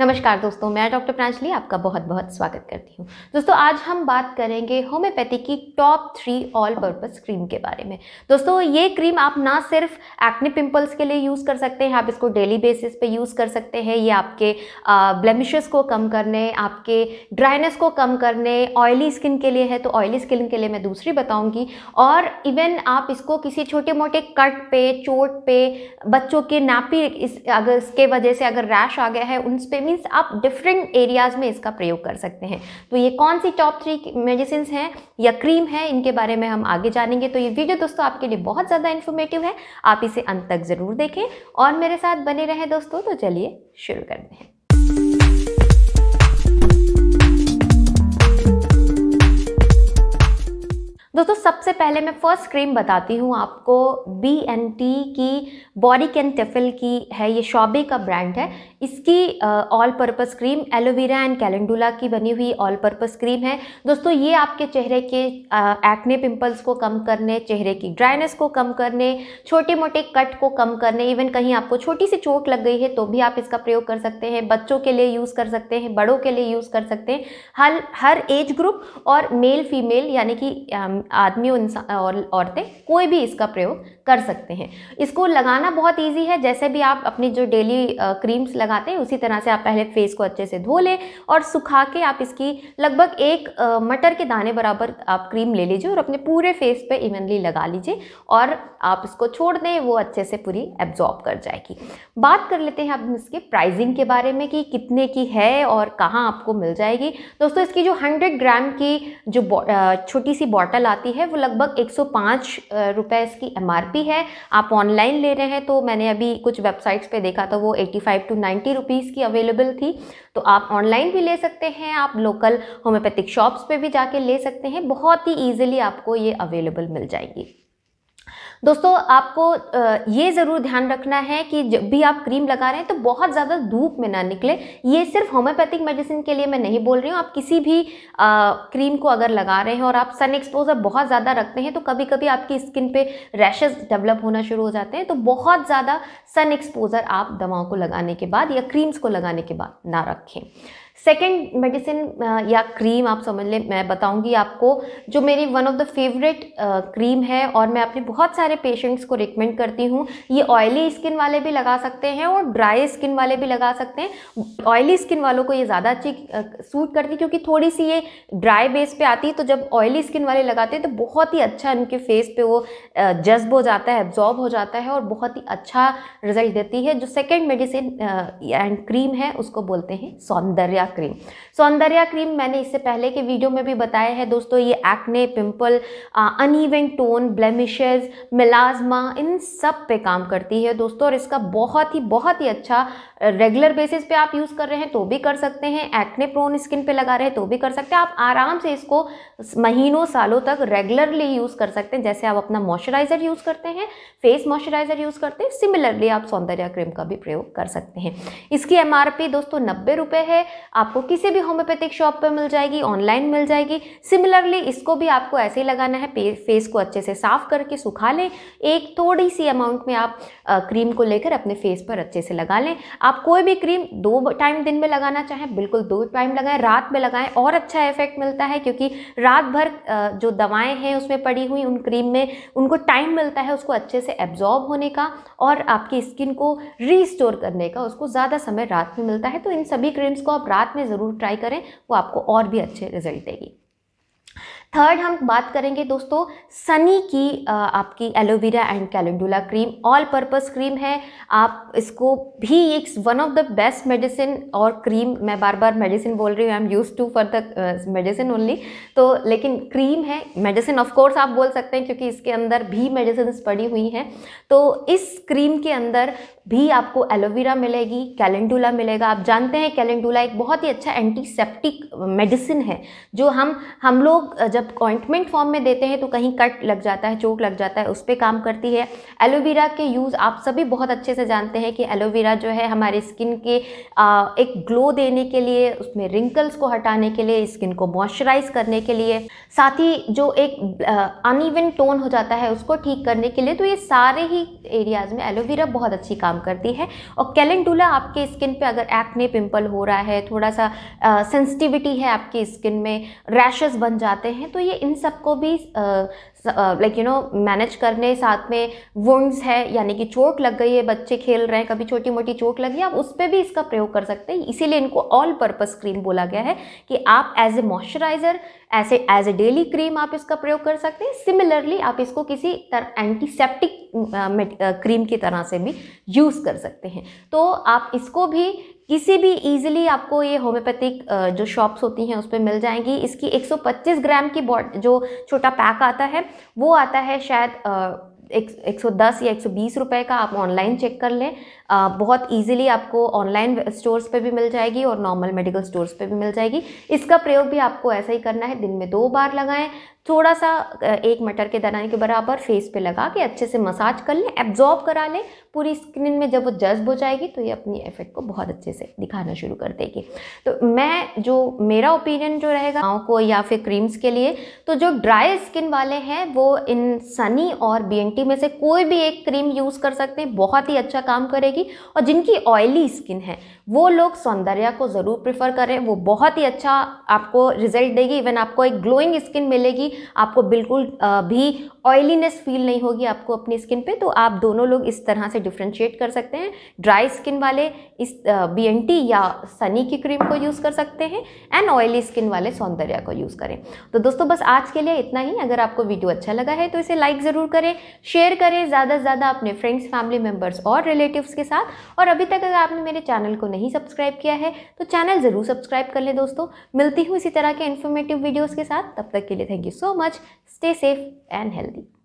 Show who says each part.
Speaker 1: नमस्कार दोस्तों मैं डॉक्टर प्रांजलि आपका बहुत बहुत स्वागत करती हूँ दोस्तों आज हम बात करेंगे होम्योपैथी की top three all purpose cream के बारे में दोस्तों ये क्रीम आप ना सिर्फ एक्ने पिंपल्स के लिए यूज़ कर सकते हैं आप इसको डेली बेसिस पे यूज़ कर सकते हैं ये आपके ब्लेमिशेस को कम करने आपके ड्राइनेस को कम करने ऑयली स्किन के लिए है तो ऑयली स्किन के लिए मैं दूसरी बताऊँगी और इवन आप इसको किसी छोटे मोटे कट पे चोट पे बच्चों के नापी इस अगर इसके वजह से अगर रैश आ गया है उन पर मीन्स आप डिफरेंट एरियाज़ में इसका प्रयोग कर सकते हैं तो ये कौन सी टॉप थ्री मेडिसिन हैं या क्रीम है इनके बारे में हम आगे जानेंगे तो ये वीडियो दोस्तों आपके लिए बहुत ज़्यादा इन्फॉर्मेटिव है आप इसे अंत तक ज़रूर देखें और मेरे साथ बने रहें दोस्तों तो चलिए शुरू करते हैं दोस्तों सबसे पहले मैं फर्स्ट क्रीम बताती हूँ आपको बी एन टी की बॉडी कैन टेफिल की है ये शॉबे का ब्रांड है इसकी all purpose cream aloe vera and calendula की बनी हुई ऑल पर्पस क्रीम है दोस्तों ये आपके चेहरे के एक्ने पिंपल्स को कम करने चेहरे की ड्राइनेस को कम करने छोटे मोटे कट को कम करने इवन कहीं आपको छोटी सी चोट लग गई है तो भी आप इसका प्रयोग कर सकते हैं बच्चों के लिए यूज़ कर सकते हैं बड़ों के लिए यूज़ कर सकते हैं हर हर एज ग्रुप और मेल फीमेल यानी कि आदमी और औरतें कोई भी इसका प्रयोग कर सकते हैं इसको लगाना बहुत ईजी है जैसे भी आप अपनी जो डेली क्रीम्स लगाते हैं उसी तरह से आप पहले फेस को अच्छे से धो लें और सुखा के आप इसकी लगभग एक मटर के दाने बराबर आप क्रीम ले लीजिए और अपने पूरे फेस पे इवनली लगा लीजिए और आप इसको छोड़ दें वो अच्छे से पूरी एब्जॉर्ब कर जाएगी बात कर लेते हैं अब इसके प्राइजिंग के बारे में कि कितने की है और कहाँ आपको मिल जाएगी दोस्तों इसकी जो हंड्रेड ग्राम की जो छोटी सी बॉटल आती है वो लगभग एक सौ इसकी एम भी है आप ऑनलाइन ले रहे हैं तो मैंने अभी कुछ वेबसाइट्स पे देखा था वो 85 टू 90 रुपीज़ की अवेलेबल थी तो आप ऑनलाइन भी ले सकते हैं आप लोकल होम्योपैथिक शॉप्स पे भी जाके ले सकते हैं बहुत ही ईजिली आपको ये अवेलेबल मिल जाएगी दोस्तों आपको ये ज़रूर ध्यान रखना है कि जब भी आप क्रीम लगा रहे हैं तो बहुत ज़्यादा धूप में ना निकले ये सिर्फ होम्योपैथिक मेडिसिन के लिए मैं नहीं बोल रही हूँ आप किसी भी आ, क्रीम को अगर लगा रहे हैं और आप सन एक्सपोजर बहुत ज़्यादा रखते हैं तो कभी कभी आपकी स्किन पे रैशेज डेवलप होना शुरू हो जाते हैं तो बहुत ज़्यादा सन एक्सपोजर आप दवाओं को लगाने के बाद या क्रीम्स को लगाने के बाद ना रखें सेकेंड मेडिसिन uh, या क्रीम आप समझ लें मैं बताऊंगी आपको जो मेरी one of the favourite cream है और मैं अपने बहुत सारे पेशेंट्स को रिकमेंड करती हूँ ये ऑयली स्किन वाले भी लगा सकते हैं और ड्राई स्किन वाले भी लगा सकते हैं ऑयली स्किन वालों को ये ज़्यादा अच्छी सूट uh, करती है क्योंकि थोड़ी सी ये ड्राई बेस पे आती है तो जब ऑयली स्किन वाले लगाते हैं तो बहुत ही अच्छा इनके फेस पर वो uh, जज्ब हो जाता है एब्जॉर्ब हो जाता है और बहुत ही अच्छा रिजल्ट देती है जो सेकेंड मेडिसिन एंड क्रीम है उसको बोलते हैं सौंदर्या क्रीम सौंदर्या क्रीम मैंने इससे पहले के वीडियो में भी बताया है दोस्तों ये acne pimple un tone blemishes melasma इन सब पे काम करती है दोस्तों और इसका बहुत ही बहुत ही अच्छा रेगुलर बेसिस पे आप यूज़ कर रहे हैं तो भी कर सकते हैं एक्ने प्रोन स्किन पे लगा रहे हैं तो भी कर सकते हैं आप आराम से इसको महीनों सालों तक रेगुलरली यूज़ कर सकते हैं जैसे आप अपना मॉइस्चराइज़र यूज़ करते हैं फेस मॉइस्चराइज़र यूज़ करते हैं सिमिलरली आप सौंदर्या क्रीम का भी प्रयोग कर सकते हैं इसकी एम दोस्तों नब्बे है आपको किसी भी होम्योपैथिक शॉप पर मिल जाएगी ऑनलाइन मिल जाएगी सिमिलरली इसको भी आपको ऐसे ही लगाना है फेस को अच्छे से साफ करके सुखा लें एक थोड़ी सी अमाउंट में आप आ, क्रीम को लेकर अपने फेस पर अच्छे से लगा लें आप कोई भी क्रीम दो टाइम दिन में लगाना चाहें बिल्कुल दो टाइम लगाएं रात में लगाएं और अच्छा इफेक्ट मिलता है क्योंकि रात भर जो दवाएं हैं उसमें पड़ी हुई उन क्रीम में उनको टाइम मिलता है उसको अच्छे से एब्जॉर्ब होने का और आपकी स्किन को रीस्टोर करने का उसको ज़्यादा समय रात में मिलता है तो इन सभी क्रीम्स को आप रात साथ में ज़रूर ट्राई करें वो आपको और भी अच्छे रिजल्ट देगी थर्ड हम बात करेंगे दोस्तों सनी की आपकी aloe vera and calendula cream all purpose cream है आप इसको भी एक one of the best medicine और क्रीम मैं बार बार मेडिसिन बोल रही हूँ I am use to for the medicine only तो लेकिन क्रीम है मेडिसिन ऑफकोर्स आप बोल सकते हैं क्योंकि इसके अंदर भी मेडिसिन पड़ी हुई हैं तो इस क्रीम के अंदर भी आपको एलोवेरा मिलेगी कैलेंडुला मिलेगा आप जानते हैं कैलेंडुला एक बहुत ही अच्छा एंटीसेप्टिक मेडिसिन है जो हम हम लोग जब जब ऑइंटमेंट फॉर्म में देते हैं तो कहीं कट लग जाता है चोट लग जाता है उस पर काम करती है एलोवेरा के यूज़ आप सभी बहुत अच्छे से जानते हैं कि एलोवेरा जो है हमारे स्किन के आ, एक ग्लो देने के लिए उसमें रिंकल्स को हटाने के लिए स्किन को मॉइस्चराइज करने के लिए साथ ही जो एक अनइवन टोन हो जाता है उसको ठीक करने के लिए तो ये सारे ही एरियाज़ में एलोवेरा बहुत अच्छी काम करती है और कैलेंडुला आपके स्किन पे अगर एक्ने पिंपल हो रहा है थोड़ा सा सेंसिटिविटी है आपकी स्किन में रैशेस बन जाते हैं हैं तो ये इन सब को भी लाइक यू नो मैनेज करने साथ में वुंड्स है यानी कि चोट लग गई है बच्चे खेल रहे हैं कभी छोटी मोटी चोट लगी आप उस पर भी इसका प्रयोग कर सकते हैं इसीलिए इनको ऑल पर्पज़ क्रीम बोला गया है कि आप एज ए मॉइस्चराइज़र ऐसे एज ए डेली क्रीम आप इसका प्रयोग कर सकते हैं सिमिलरली आप इसको किसी तरह एंटीसेप्टिक क्रीम की तरह से भी यूज़ कर सकते हैं तो आप इसको भी किसी भी इजीली आपको ये होम्योपैथिक जो शॉप्स होती हैं उस पर मिल जाएंगी इसकी 125 ग्राम की बॉट जो छोटा पैक आता है वो आता है शायद एक सौ दस या एक सौ बीस रुपये का आप ऑनलाइन चेक कर लें आ, बहुत इजीली आपको ऑनलाइन स्टोर्स पे भी मिल जाएगी और नॉर्मल मेडिकल स्टोर्स पे भी मिल जाएगी इसका प्रयोग भी आपको ऐसा ही करना है दिन में दो बार लगाएं थोड़ा सा एक मटर के दाने के बराबर फेस पे लगा के अच्छे से मसाज कर लें एब्जॉर्ब करा लें पूरी स्किन में जब वो जज्ब हो जाएगी तो ये अपनी इफेक्ट को बहुत अच्छे से दिखाना शुरू कर देगी तो मैं जो मेरा ओपिनियन जो रहेगा गाँव को या फिर क्रीम्स के लिए तो जो ड्राई स्किन वाले हैं वो इन सनी और बी यूटी में से कोई भी एक क्रीम यूज़ कर सकते हैं बहुत ही अच्छा काम करेगी और जिनकी ऑयली स्किन है वो लोग सौंदर्या को ज़रूर प्रेफर करें वो बहुत ही अच्छा आपको रिजल्ट देगी इवन आपको एक ग्लोइंग स्किन मिलेगी आपको बिल्कुल भी ऑयलीनेस फील नहीं होगी आपको अपनी स्किन पे तो आप दोनों लोग इस तरह से डिफ्रेंशिएट कर सकते हैं ड्राई स्किन वाले इस बी या सनी की क्रीम को यूज़ कर सकते हैं एंड ऑयली स्किन वाले सौंदर्या को यूज़ करें तो दोस्तों बस आज के लिए इतना ही अगर आपको वीडियो अच्छा लगा है तो इसे लाइक ज़रूर करें शेयर करें ज़्यादा से ज़्यादा अपने फ्रेंड्स फैमिली मेम्बर्स और रिलेटिव्स के साथ और अभी तक अगर आपने मेरे चैनल को नहीं सब्सक्राइब किया है तो चैनल ज़रूर सब्सक्राइब कर लें दोस्तों मिलती हूँ इसी तरह के इन्फॉर्मेटिव वीडियोज़ के साथ तब तक के लिए thank you so much stay safe and healthy